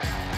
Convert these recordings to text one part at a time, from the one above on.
Ah.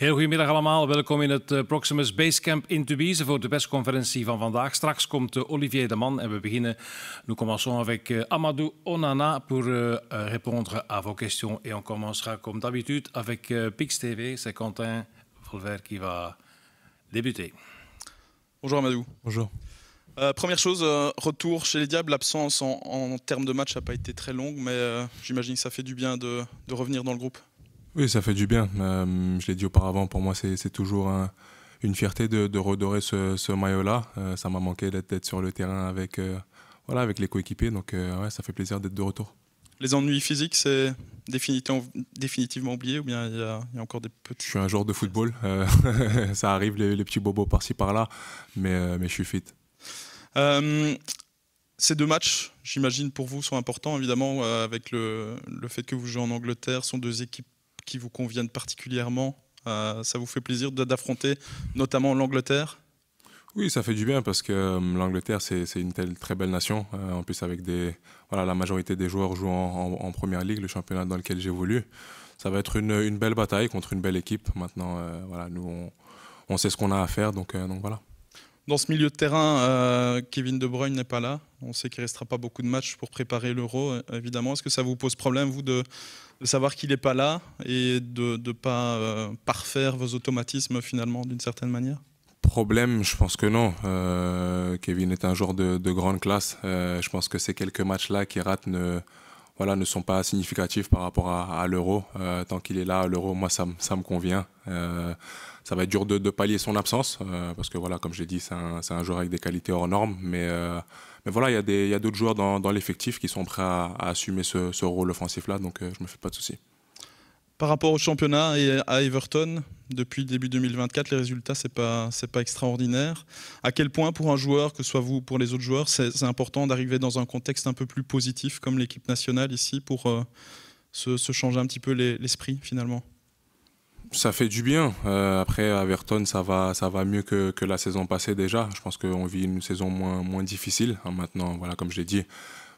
Heel goedemiddag allemaal. Welkom in het eh, Proximus Basecamp in Tubize voor de persconferentie de vandaag. Straks eh, Olivier Deman et en Nous commençons avec eh, Amadou Onana pour répondre à vos questions. Et on commencera comme d'habitude avec Pix TV. C'est Quentin Volver qui va débuter. Bonjour Amadou. Bonjour. Euh, première chose, euh, retour chez les Diables. L'absence en, termes de match n'a pas été très longue, mais euh, j'imagine que ça fait du bien de revenir dans le groupe. Oui, ça fait du bien. Euh, je l'ai dit auparavant, pour moi, c'est toujours une fierté de, redorer ce, maillot-là. Euh, ça m'a manqué d'être sur le terrain avec, euh, voilà, avec les coéquipiers, donc ouais, ça fait plaisir d'être de retour. Les ennuis physiques, c'est définitivement oublié ou bien il y, a, encore des petits... Je suis un joueur de football, ça arrive les, petits bobos par-ci par-là, mais, mais je suis fit. Ces deux matchs, j'imagine, pour vous sont importants, évidemment, avec le, le, fait que vous jouez en Angleterre, sont deux équipes qui vous conviennent particulièrement euh, Ça vous fait plaisir d'affronter notamment l'Angleterre oui, ça fait du bien parce que euh, l'Angleterre, c'est une telle, très belle nation. Euh, en plus, avec des, voilà, la majorité des joueurs jouent en, première ligue, le championnat dans lequel j'évolue. Ça va être une, belle bataille contre une belle équipe. Maintenant, voilà, nous, on, on sait ce qu'on a à faire. Donc, donc voilà. Dans ce milieu de terrain, euh, Kevin De Bruyne n'est pas là. On sait qu'il ne restera pas beaucoup de matchs pour préparer l'Euro, euh, évidemment. Est-ce que ça vous pose problème, vous, de, savoir qu'il n'est pas là et de ne pas euh, parfaire vos automatismes, finalement, d'une certaine manière Problème, je pense que non. Kevin est un joueur de, grande classe. je pense que ces quelques matchs-là qui ratent ne voilà, ne sont pas significatifs par rapport à, l'euro. Euh, tant qu'il est là, l'euro, moi, ça, me convient. Euh, ça va être dur de, pallier son absence, euh, parce que, voilà, comme j'ai dit, c'est un, un, joueur avec des qualités hors normes. Mais, mais voilà, il y a d'autres joueurs dans, l'effectif qui sont prêts à, assumer ce, ce rôle offensif-là, donc je ne me fais pas de soucis. Par rapport au championnat et à Everton, depuis début 2024, les résultats, ce n'est pas, pas extraordinaire. À quel point, pour un joueur, que ce soit vous ou pour les autres joueurs, c'est important d'arriver dans un contexte un peu plus positif, comme l'équipe nationale ici, pour euh, se, changer un petit peu l'esprit, finalement ça fait du bien. Euh, après, à Everton, ça va, ça va mieux que, la saison passée déjà. Je pense qu'on vit une saison moins, moins difficile. Hein, maintenant, voilà, comme je l'ai dit,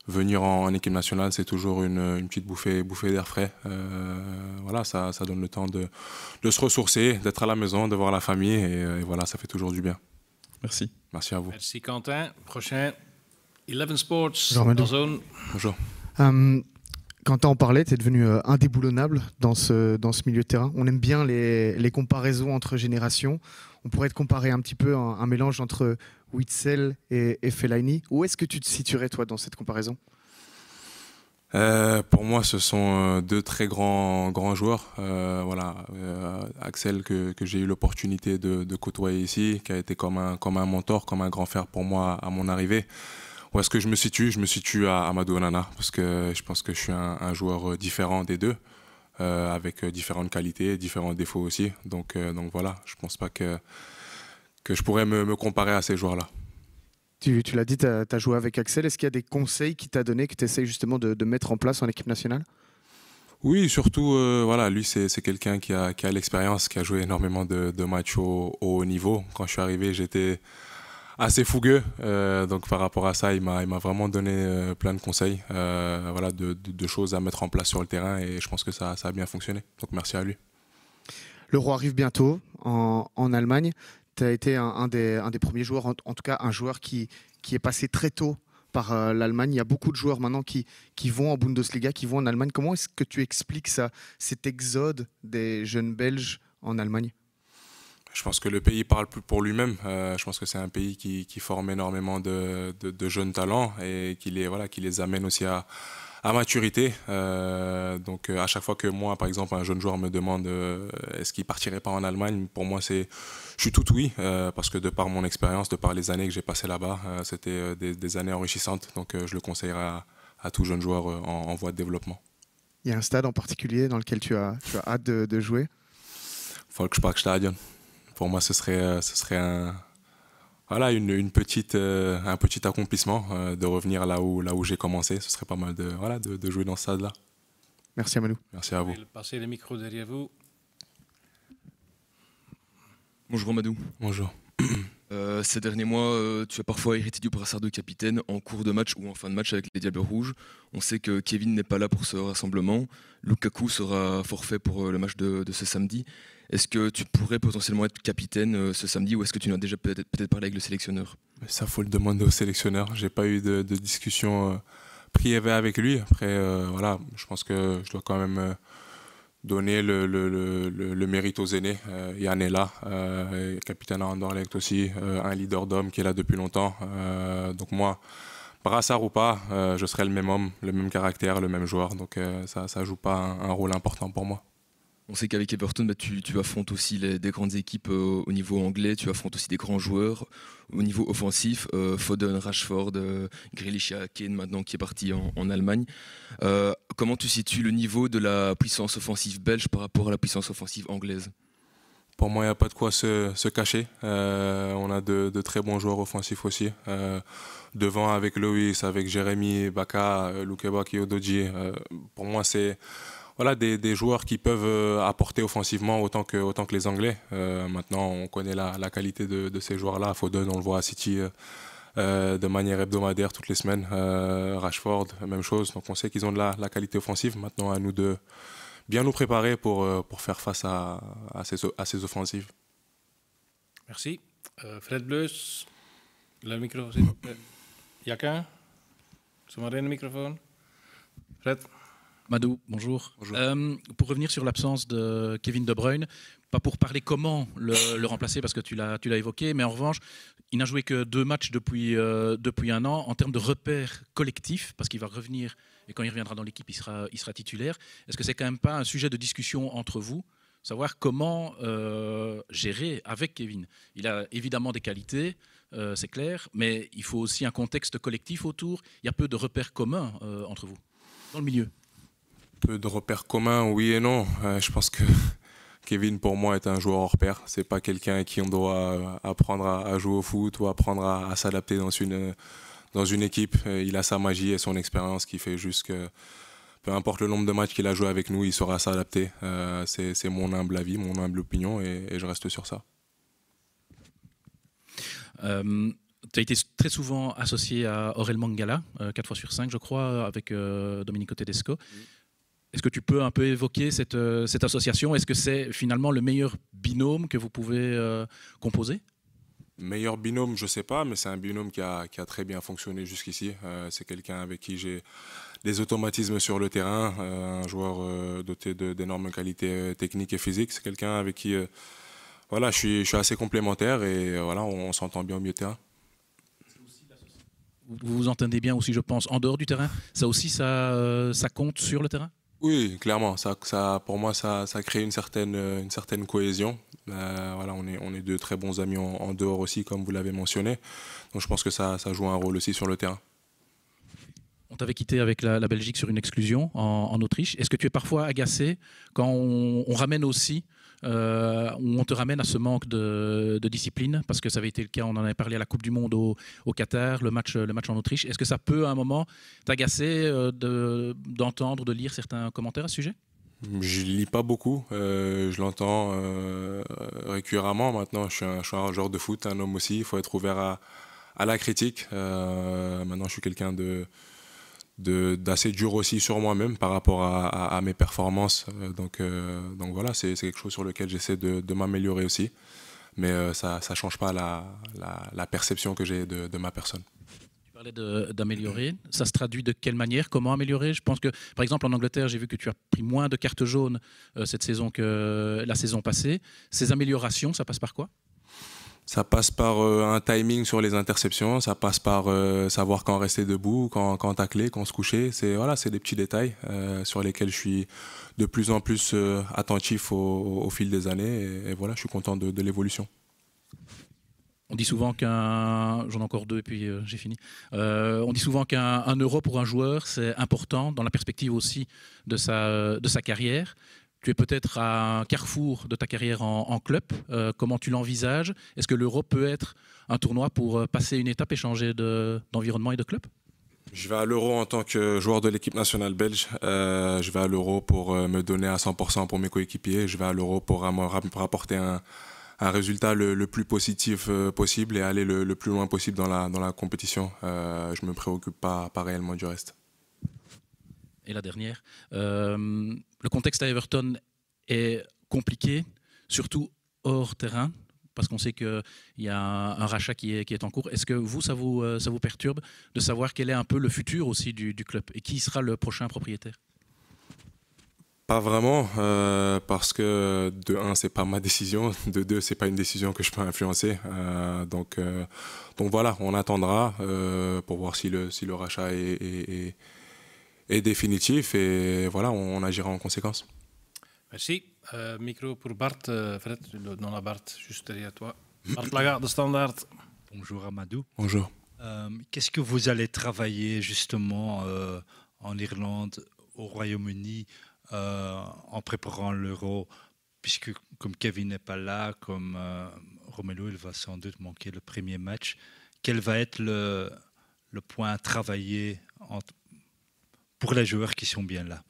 venir en, équipe nationale, c'est toujours une, petite bouffée, bouffée d'air frais. Euh, voilà, ça, donne le temps de, se ressourcer, d'être à la maison, de voir la famille, euh, et, voilà, ça fait toujours du bien. Merci. Merci à vous. Merci Quentin. Prochain, Eleven Sports, Bonjour, zone. Bonjour. quand tu en parlait, tu es devenu euh, indéboulonnable dans ce, dans ce milieu de terrain. On aime bien les, comparaisons entre générations. On pourrait te comparer un petit peu un mélange entre Witzel et, et Fellaini. Où est-ce que tu te situerais, toi, dans cette comparaison euh, pour moi, ce sont euh, deux très grands, grands joueurs. Euh, voilà, Axel que, j'ai eu l'opportunité de, côtoyer ici, qui a été comme un, comme un mentor, comme un grand frère pour moi à mon arrivée. Où est-ce que je me situe Je me situe à Amadou Onana parce que je pense que je suis un, joueur différent des deux, avec différentes qualités, différents défauts aussi. Donc, donc voilà, je pense pas que que je pourrais me, comparer à ces joueurs-là. Tu, l'as dit, tu as, joué avec Axel. Est-ce qu'il y a des conseils qu'il t'a donné, que tu essayes justement de, mettre en place en équipe nationale Oui, surtout, euh, voilà, lui, c'est quelqu'un qui a, l'expérience, qui a joué énormément de, matchs au, haut niveau. Quand je suis arrivé, j'étais assez fougueux. Euh, donc, par rapport à ça, il m'a vraiment donné euh, plein de conseils, voilà, de, choses à mettre en place sur le terrain. Et je pense que ça, a bien fonctionné. Donc, merci à lui. Le roi arrive bientôt en, en Allemagne tu as été un, des, un, des, premiers joueurs, en, tout cas un joueur qui, qui est passé très tôt par euh, l'Allemagne. Il y a beaucoup de joueurs maintenant qui, qui vont en Bundesliga, qui vont en Allemagne. Comment est-ce que tu expliques ça, cet exode des jeunes Belges en Allemagne je pense que le pays parle plus pour lui-même. Euh, je pense que c'est un pays qui, qui forme énormément de, jeunes talents et voilà, qui les amène aussi à, à maturité. Euh, donc euh, à chaque fois que moi, par exemple, un jeune joueur me demande euh, est-ce qu'il partirait pas en Allemagne, pour moi c'est, je suis tout oui, parce que de par mon expérience, de par les années que j'ai passées là-bas, c'était des, années enrichissantes. Donc je le conseillerais à, tout jeune joueur en, voie de développement. Il y a un stade en particulier dans lequel tu as, tu as hâte de, de jouer Volksparkstadion. Pour moi, ce serait, ce serait un voilà, une, petite, euh, un petit accomplissement euh, de revenir là où, là où j'ai commencé. Ce serait pas mal de, voilà, de, jouer dans ce stade-là. Merci à Merci à vous. passer le micro derrière vous. Bonjour Madou. Bonjour. Euh, ces derniers mois, tu as parfois hérité du brassard de capitaine en cours de match ou en fin de match avec les Diables Rouges. On sait que Kevin n'est pas là pour ce rassemblement. Lukaku sera forfait pour le match de ce samedi. Est-ce que tu pourrais potentiellement être capitaine euh, ce samedi ou est-ce que tu en as déjà peut-être parlé avec le sélectionneur Ça, faut le demander au sélectionneur. J'ai pas eu de, discussion euh, privée avec lui. Après, euh, voilà, je pense que je dois quand même donner le, mérite aux aînés. Yann est là, capitaine à Anderlecht aussi, un leader d'hommes qui est là depuis longtemps. donc moi, brassard ou pas, je serai le même homme, le même caractère, le même joueur. Donc ça ne joue pas un rôle important pour moi. On sait qu'avec Everton, bah, tu, affrontes aussi des grandes équipes euh, au niveau anglais, tu affrontes aussi des grands joueurs au niveau offensif, euh, Foden, Rashford, euh, Grealish, euh, Kane maintenant qui est parti en, Allemagne. comment tu situes le niveau de la puissance offensive belge par rapport à la puissance offensive anglaise Pour moi, il n'y a pas de quoi se, cacher. on a de, très bons joueurs offensifs aussi. devant avec Loïs, avec Jérémy, Baka, Lukeba, euh, pour moi, c'est voilà, des, joueurs qui peuvent euh, apporter offensivement autant que, autant que les Anglais. Euh, maintenant, on connaît la, qualité de, ces joueurs-là. Foden, on le voit à City euh, de manière hebdomadaire toutes les semaines. Rashford, même chose. Donc on sait qu'ils ont de la, qualité offensive. Maintenant, à nous de bien nous préparer pour, pour faire face à, ces, à ces offensives. Merci. Fred Bleus, le micro. Il vous a qu'un le microphone. Fred Madou, bonjour. Euh, pour revenir sur l'absence de Kevin De Bruyne, pas pour parler comment le, remplacer parce que tu l'as évoqué, mais en revanche, il n'a joué que deux matchs depuis, euh, depuis un an en termes de repères collectifs parce qu'il va revenir et quand il reviendra dans l'équipe, il sera, il sera titulaire. Est-ce que c'est quand même pas un sujet de discussion entre vous Savoir comment euh, gérer avec Kevin. Il a évidemment des qualités, c'est clair, mais il faut aussi un contexte collectif autour. Il y a peu de repères communs entre vous dans le milieu peu de repères communs, oui et non. Euh, je pense que Kevin, pour moi, est un joueur hors pair. C'est pas quelqu'un à qui on doit euh, apprendre à, jouer au foot ou apprendre à, s'adapter dans une, euh, dans une équipe. Il a sa magie et son expérience qui fait juste que peu importe le nombre de matchs qu'il a joué avec nous, il saura s'adapter. c'est mon humble avis, mon humble opinion et, je reste sur ça. tu as été très souvent associé à Aurel Mangala, 4 fois sur 5, je crois, avec Domenico Tedesco. Est-ce que tu peux un peu évoquer cette, euh, cette association Est-ce que c'est finalement le meilleur binôme que vous pouvez euh, composer Meilleur binôme, je ne sais pas, mais c'est un binôme qui a, qui a, très bien fonctionné jusqu'ici. Euh, c'est quelqu'un avec qui j'ai des automatismes sur le terrain, un joueur doté d'énormes qualités techniques et physiques. C'est quelqu'un avec qui voilà, je suis, je, suis, assez complémentaire et voilà, on, s'entend bien au milieu de terrain vous vous entendez bien aussi, je pense, en dehors du terrain. Ça aussi, ça, ça compte sur le terrain oui, clairement. Ça, pour moi, ça, crée une certaine, euh, cohésion. Euh, voilà, on est, on deux très bons amis en, dehors aussi, comme vous l'avez mentionné. Donc je pense que ça, joue un rôle aussi sur le terrain. On t'avait quitté avec la, Belgique sur une exclusion en, Autriche. Est-ce que tu es parfois agacé quand on ramène aussi euh, on te ramène à ce manque de, discipline, parce que ça avait été le cas, on en avait parlé à la Coupe du Monde au, Qatar, le match, le match en Autriche. Est-ce que ça peut à un moment t'agacer euh, d'entendre, de lire certains commentaires à ce sujet je lis pas beaucoup, euh, je l'entends euh, récurremment maintenant. Je suis, un, joueur de foot, un homme aussi, il faut être ouvert à, la critique. maintenant, je suis quelqu'un de, d'assez dur aussi sur moi-même par rapport à, mes performances. Euh, donc, euh, donc voilà, c'est quelque chose sur lequel j'essaie de, m'améliorer aussi. Mais euh, ça ne change pas la, perception que j'ai de, ma personne. Tu parlais d'améliorer. Ça se traduit de quelle manière Comment améliorer Je pense que, par exemple, en Angleterre, j'ai vu que tu as pris moins de cartes jaunes cette saison que la saison passée. Ces améliorations, ça passe par quoi ça passe par euh, un timing sur les interceptions, ça passe par euh, savoir quand rester debout, quand, tacler, quand se coucher. C'est voilà, c'est des petits détails euh, sur lesquels je suis de plus en plus attentif au, fil des années. Et, voilà, je suis content de, l'évolution. On dit souvent qu'un, j'en ai encore deux et puis j'ai fini. on dit souvent qu'un euro pour un joueur c'est important dans la perspective aussi de sa de sa carrière. Tu es peut-être à un carrefour de ta carrière en, club. Euh, comment tu l'envisages Est-ce que l'Euro peut être un tournoi pour euh, passer une étape et changer d'environnement et de club je vais à l'Euro en tant que joueur de l'équipe nationale belge. Euh, je vais à l'Euro pour me donner à 100% pour mes coéquipiers. Je vais à l'Euro pour, pour apporter un, résultat le, plus positif possible et aller le, plus loin possible dans la, dans la compétition. je ne me préoccupe pas, pas réellement du reste. Et la dernière, le contexte à Everton est compliqué, surtout hors terrain, parce qu'on sait qu'il y a un, rachat qui est, en cours. Est-ce que vous euh, ça, vous, perturbe de savoir quel est un peu le futur aussi du, club et qui sera le prochain propriétaire pas vraiment, euh, parce que de un, c'est pas ma décision, de deux, c'est pas une décision que je peux influencer. Euh, donc, voilà, on attendra pour voir si le, rachat est est définitif et voilà, on, agira en conséquence. Merci. Euh, micro pour Bart, euh, Fred, non la Bart, juste derrière toi. Bart Lagarde, Standard. Bonjour Amadou. Bonjour. Euh, qu'est-ce que vous allez travailler justement euh, en Irlande, au Royaume-Uni, en préparant l'euro Puisque comme Kevin n'est pas là, comme Romelu, il va sans doute manquer le premier match. Quel va être le, point à travailler pour les joueurs qui sont bien là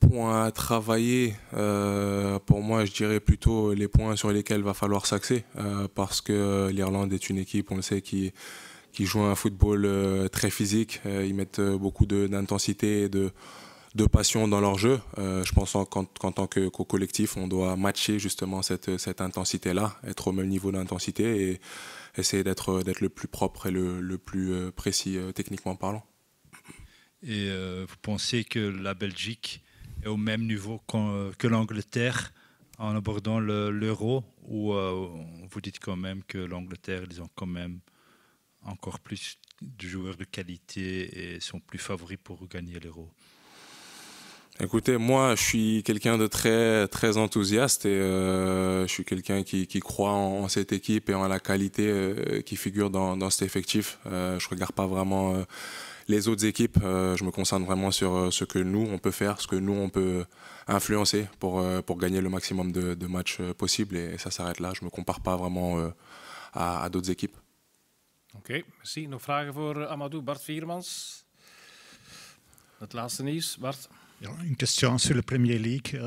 Points à travailler, euh, pour moi, je dirais plutôt les points sur lesquels il va falloir s'axer, euh, parce que l'Irlande est une équipe, on le sait, qui, joue un football euh, très physique. ils mettent beaucoup d'intensité et de, de passion dans leur jeu. je pense qu'en tant que collectif, on doit matcher justement cette, cette intensité-là, être au même niveau d'intensité et essayer d'être le plus propre et le plus précis techniquement parlant. Et euh, vous pensez que la Belgique est au même niveau que l'Angleterre en abordant l'euro ou euh, vous dites quand même que l'Angleterre, ils ont quand même encore plus de joueurs de qualité et sont plus favoris pour gagner l'euro Écoutez, moi, je suis quelqu'un de très très enthousiaste et euh, je suis quelqu'un qui, croit en, cette équipe et en la qualité qui figure dans, cet effectif. Je je regarde pas vraiment les autres équipes, euh, je me concentre vraiment sur euh, ce que nous, on peut faire, ce que nous, on peut influencer pour, euh, pour gagner le maximum de, de matchs possibles. Et ça s'arrête là. Je ne me compare pas vraiment à, d'autres équipes. Ok, merci. Nos vragen pour Amadou, Bart Viermans? Het laatste nieuws, Bart. une question sur la Premier League.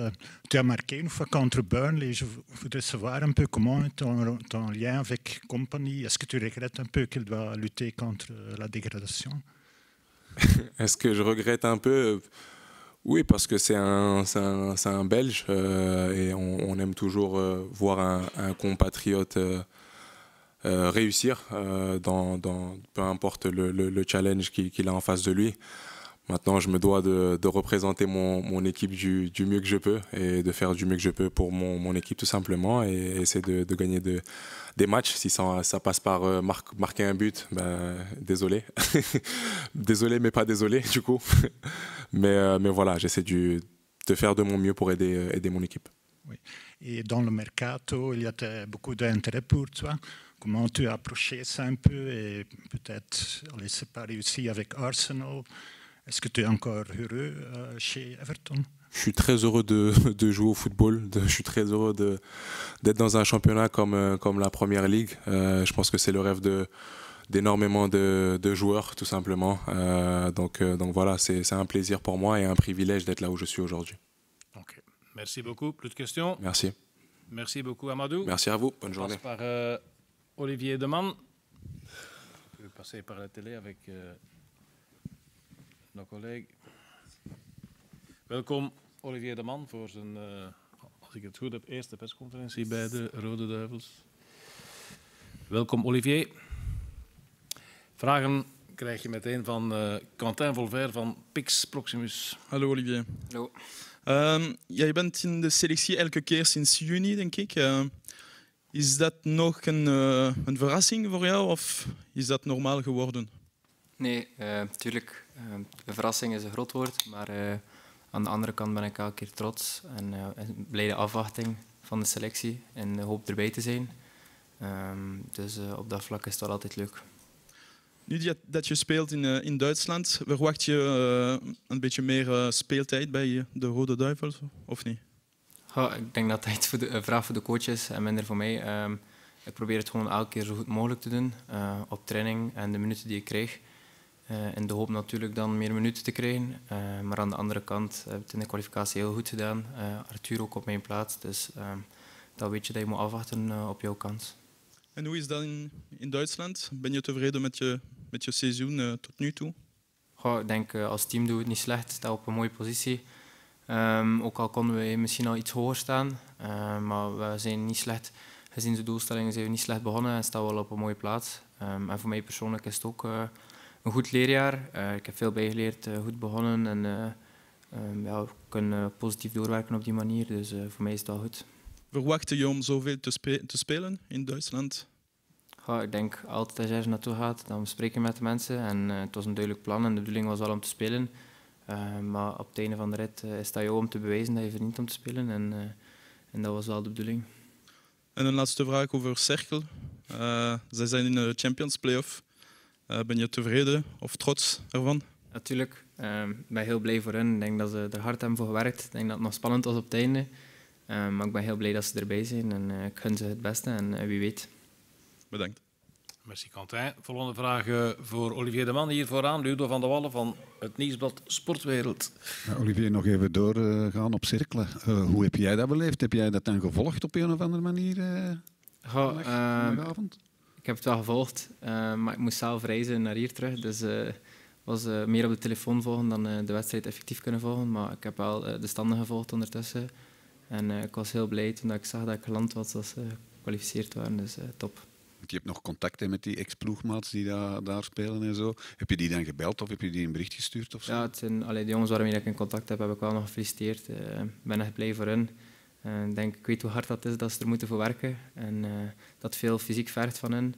tu as marqué une fois contre Burnley. Je voudrais savoir un peu comment est ton, lien avec compagnie. Est-ce que tu regrettes un peu qu'il doit lutter contre la dégradation Est-ce que je regrette un peu Oui, parce que c'est un, Belge euh, et on, aime toujours euh, voir un, compatriote euh, réussir dans, peu importe le, challenge qu'il a en face de lui. Maintenant, je me dois de, représenter mon, équipe du, mieux que je peux et de faire du mieux que je peux pour mon, équipe tout simplement et, essayer de, gagner de, des matchs. Si ça, passe par euh, marquer un but, ben, désolé. désolé, mais pas désolé du coup. mais, euh, mais voilà, j'essaie de faire de mon mieux pour aider, euh, aider mon équipe. Et dans le mercato, il y a beaucoup d'intérêt pour toi Comment tu as approché ça un peu et peut-être, allez, c'est pas réussi avec Arsenal est-ce que tu es encore heureux euh, chez Everton je suis très heureux de, de jouer au football. je suis très heureux d'être dans un championnat comme, euh, comme la Première Ligue. Euh, je pense que c'est le rêve d'énormément de, de, joueurs, tout simplement. donc, donc voilà, c'est un plaisir pour moi et un privilège d'être là où je suis aujourd'hui. Merci beaucoup. Plus de questions Merci. Merci beaucoup, Amadou. Merci à vous. Bonne journée. On passe par Olivier Demande. passer par la télé avec... nog collega. Welkom Olivier de Man voor zijn, eh, als ik het goed heb, eerste persconferentie bij de Rode Duivels. Welkom Olivier. Vragen krijg je meteen van uh, Quentin Volver van Pix Proximus. Hallo Olivier. Hallo. Ehm, jij bent in de selectie elke keer sinds juni, denk ik. Eh, is dat nog een, een verrassing voor jou of is dat normaal geworden? Nee, natuurlijk. Eh, eh, verrassing is een groot woord, maar eh, aan de andere kant ben ik elke keer trots en blij blijde afwachting van de selectie en de hoop erbij te zijn. Ehm, dus op dat vlak is dat altijd leuk. Nu dat je speelt in, in Duitsland, verwacht je een beetje meer speeltijd bij de Rode Duivels, of niet? ik denk dat het voor de, een vraag voor de coach is en minder voor mij. Ehm, ik probeer het gewoon elke keer zo goed mogelijk te doen op training en de minuten die ik krijg. Eh, in de hoop natuurlijk dan meer minuten te krijgen. Eh, maar aan de andere kant eh, heb we het in de kwalificatie heel goed gedaan. Arthur ook op mijn plaats. Dus ehm, dan weet je dat je moet afwachten op jouw kans. En hoe is dat in, in Duitsland? Ben je tevreden met je, met je seizoen tot nu toe? ik denk als team doen we het niet slecht. Staan op een mooie positie. Ehm, ook al konden we misschien al iets hoger staan, maar we zijn niet slecht. Gezien de doelstellingen zijn we niet slecht begonnen en staan wel op een mooie plaats. Ehm, en voor mij persoonlijk is het ook een goed leerjaar. Eh, ik heb veel bijgeleerd, eh, goed begonnen en eh, ehm, ja, kunnen positief doorwerken op die manier. Dus voor mij is het wel goed. Verwachtte je om zoveel te, spelen in Duitsland? Ja, ik denk altijd als je er naartoe gaat, dan spreek je met de mensen. En het was een duidelijk plan en de bedoeling was wel om te spelen. maar op het einde van de rit is dat jou om te bewijzen dat je verdient om te spelen. En, en dat was wel de bedoeling. En een laatste vraag over Cerkel. zij zijn in de Champions Playoff. Eh, ben je tevreden of trots ervan? Natuurlijk. Ehm, ik ben heel blij voor hen. Ik denk dat ze er hard hebben voor gewerkt. Ik denk dat het nog spannend was op het einde. Ehm, maar ik ben heel blij dat ze erbij zijn. En eh, ik gun ze het beste. En eh, wie weet. Bedankt. Merci Quentin. Volgende vraag voor Olivier de Man hier vooraan. Ludo van der Wallen van het nieuwsblad Sportwereld. Nou, Olivier, nog even doorgaan op cirkelen. hoe heb jij dat beleefd? Heb jij dat dan gevolgd op een of andere manier? Uh, Goh, ehm, ik heb het wel gevolgd, eh, maar ik moest zelf reizen naar hier terug. Dus eh, was eh, meer op de telefoon volgen dan de wedstrijd effectief kunnen volgen. Maar ik heb wel de standen gevolgd ondertussen. En ik was heel blij toen ik zag dat ik geland was als ze gekwalificeerd waren. Dus top. Je hebt nog contacten met die ex-ploegmaats die daar, daar spelen en zo. Heb je die dan gebeld of heb je die een bericht gestuurd? Of zo? Ja, het zijn, allee, de jongens waarmee ik in contact heb, heb ik wel nog gefeliciteerd. Ik ben echt blij voor hen. Eh, denk, ik weet hoe hard dat is dat ze er moeten voor werken en eh, dat veel fysiek vergt van hen.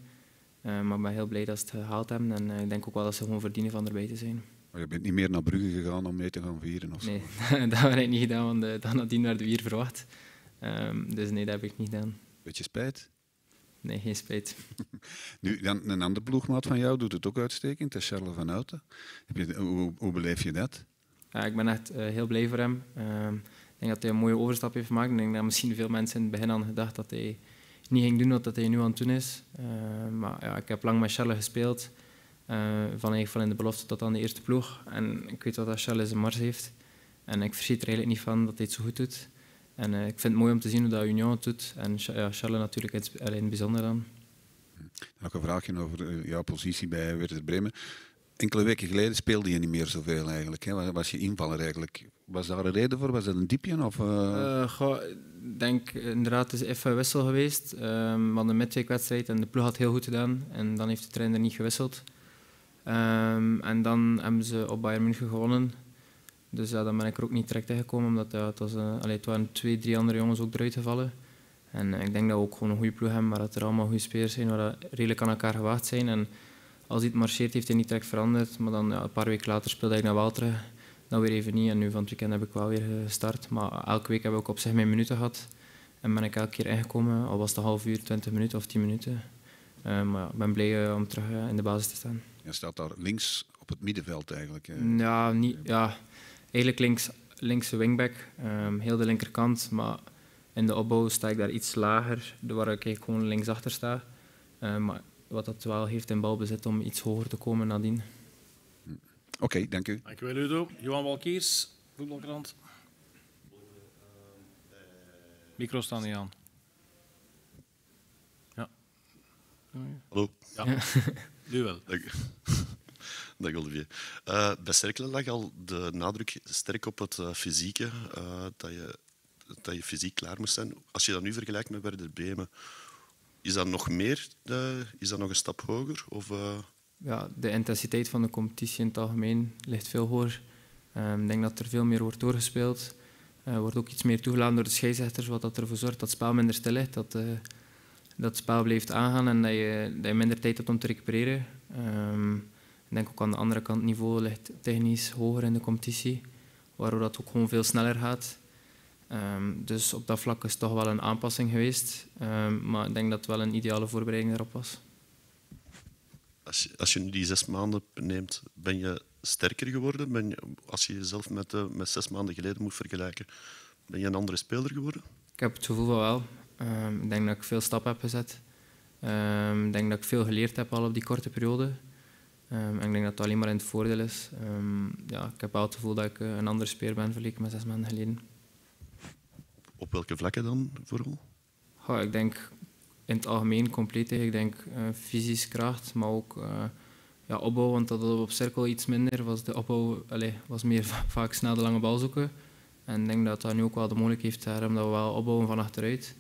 Eh, maar ik ben heel blij dat ze het gehaald hebben en ik denk ook wel dat ze gewoon verdienen van erbij te zijn. Maar je bent niet meer naar Brugge gegaan om mee te gaan vieren? Of nee, dat heb ik niet gedaan, want dan had die naar de verwacht. Ehm, dus nee, dat heb ik niet gedaan. Beetje spijt? Nee, geen spijt. nu, dan een ander ploegmaat van jou doet het ook uitstekend, dat is Charles van Houten. hoe, beleef je dat? ik ben echt heel blij voor hem. Ehm, denk dat hij een mooie overstap heeft gemaakt. Ik denk dat misschien veel mensen in het begin aan gedacht dat hij niet ging doen wat hij nu aan het doen is. Eh, maar ja, ik heb lang met Charles gespeeld. Eh, van van in de belofte tot aan de eerste ploeg. En ik weet wat dat Charles zijn mars heeft. En ik verschiet er eigenlijk niet van dat hij het zo goed doet. En eh, ik vind het mooi om te zien hoe dat Union het doet. En ja, Charles natuurlijk in het bijzonder dan. Hm. Nog een vraagje over jouw positie bij Werder Bremen. Enkele weken geleden speelde je niet meer zoveel eigenlijk. Hè? Was je invaller eigenlijk? Was daar een reden voor? Was dat een diepje? Of, eh? Eh, ik denk inderdaad, het is even een wissel geweest. Um, ehm, we hadden een wedstrijd en de ploeg had heel goed gedaan. En dan heeft de trainer niet gewisseld. Ehm, en dan hebben ze op Bayern München gewonnen. Dus ja, dan ben ik er ook niet direct tegengekomen, omdat ja, het, was, uh, allee, waren twee, drie andere jongens ook eruit gevallen. En ik denk dat we ook gewoon een goede ploeg hebben, maar dat er allemaal goede spelers zijn, waar dat redelijk aan elkaar gewaagd zijn. En als hij het marcheert, heeft hij niet direct veranderd. Maar dan een paar weken later speelde ik naar Walter nou weer even niet. En nu van het weekend heb ik wel weer gestart. Maar elke week heb ik op zich mijn minuten gehad. En ben ik elke keer ingekomen, al was het een half uur, 20 minuten of 10 minuten. Eh, maar ik ben blij eh, om terug eh, in de basis te staan. Je staat daar links op het middenveld eigenlijk. Ja, niet, ja, eigenlijk links, linkse wingback, ehm, heel de linkerkant. Maar in de opbouw sta ik daar iets lager, waar ik eigenlijk gewoon linksachter sta. maar wat dat wel heeft in balbezit om iets hoger te komen nadien. Oké, dank u. Dank u wel, Udo. Johan Walkiers, Voetbalkrant. Micro staan niet aan. Ja. Hallo. Ja. nu wel. Dank u. Olivier. Eh, bij Cercle lag al de nadruk sterk op het uh, fysieke, eh, dat, je, dat je fysiek klaar moest zijn. Als je dat nu vergelijkt met Werder Bremen, is dat nog meer, is dat nog een stap hoger? Of, ja, de intensiteit van de competitie in het algemeen ligt veel hoger. Ehm, ik denk dat er veel meer wordt doorgespeeld. Er eh, wordt ook iets meer toegelaten door de scheidsrechters, wat dat ervoor zorgt dat het spel minder stil ligt. Dat, eh, dat het spel blijft aangaan en dat je, dat je minder tijd hebt om te recupereren. Ehm, ik denk ook aan de andere kant, het niveau ligt technisch hoger in de competitie, waardoor dat ook gewoon veel sneller gaat. Ehm, dus op dat vlak is het toch wel een aanpassing geweest. maar ik denk dat het wel een ideale voorbereiding erop was als, je, nu die zes maanden neemt, ben je sterker geworden? Ben je, als je jezelf met, eh, met zes maanden geleden moet vergelijken, ben je een andere speler geworden? Ik heb het gevoel van wel. Ehm, ik denk dat ik veel stappen heb gezet. Ehm, ik denk dat ik veel geleerd heb al op die korte periode. Ehm, en ik denk dat dat alleen maar in het voordeel is. ja, ik heb wel het gevoel dat ik eh, een andere speler ben vergeleken met zes maanden geleden. Op welke vlakken dan vooral? ik denk in het algemeen compleet. Ik denk eh, fysisch kracht, maar ook eh, ja, opbouw, want dat we op cirkel iets minder. Was de opbouw allez, was meer vaak snel de lange bal zoeken. En ik denk dat dat nu ook wel de mogelijkheid heeft, daarom dat we wel opbouwen van achteruit.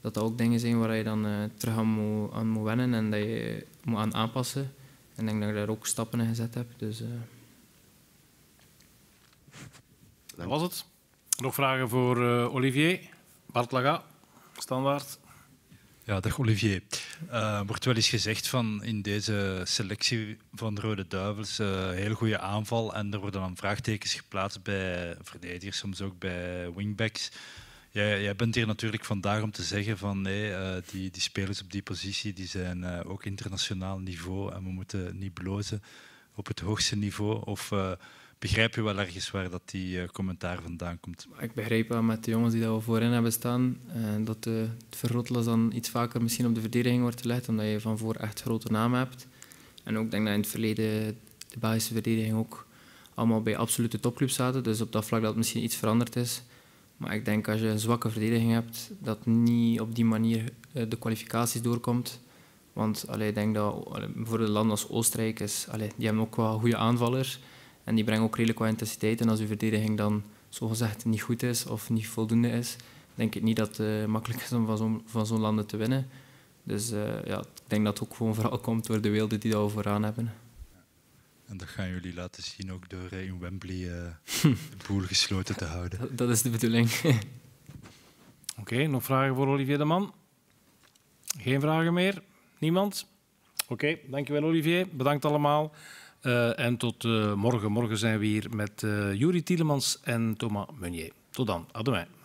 Dat dat ook dingen zijn waar je dan eh, terug aan moet, wennen en dat je moet aan aanpassen. En ik denk dat ik daar ook stappen in gezet heb. Dus, Dat was het. Nog vragen voor Olivier, Bart Laga, standaard. Ja, dag Olivier. Uh, wordt wel eens gezegd van in deze selectie van de Rode Duivels uh, heel goede aanval en er worden dan vraagtekens geplaatst bij verdedigers, soms ook bij wingbacks. Jij, bent hier natuurlijk vandaag om te zeggen van nee, eh, die, die spelers op die positie die zijn ook internationaal niveau en we moeten niet blozen op het hoogste niveau. Of begrijp je wel ergens waar dat die eh, commentaar vandaan komt. Ik begrijp wel met de jongens die daar we voorin hebben staan, eh, dat de, het verrottelen dan iets vaker misschien op de verdediging wordt gelegd, omdat je van voor echt grote namen hebt. En ook denk dat in het verleden de Belgische verdediging ook allemaal bij absolute topclubs zaten. Dus op dat vlak dat misschien iets veranderd is. Maar ik denk als je een zwakke verdediging hebt, dat niet op die manier eh, de kwalificaties doorkomt. Want allee, ik denk dat voor de landen als Oostenrijk die hebben ook wel goede aanvallers. En die brengen ook redelijk wat intensiteit. En als uw verdediging dan zogezegd niet goed is of niet voldoende is, denk ik niet dat het eh, makkelijk is om van zo'n van zo'n landen te winnen. Dus eh, ja, ik denk dat het ook gewoon vooral komt door de wilde die dat we vooraan hebben. En dat gaan jullie laten zien ook door eh, in Wembley uh, de boel gesloten te houden. Dat, is de bedoeling. Oké, nog vragen voor Olivier de Man? Geen vragen meer? Niemand? Oké, dankjewel Olivier. Bedankt allemaal. Eh, en tot eh, morgen. Morgen zijn we hier met eh, Jurie Tielemans en Thomas Meunier. Tot dan. ademij.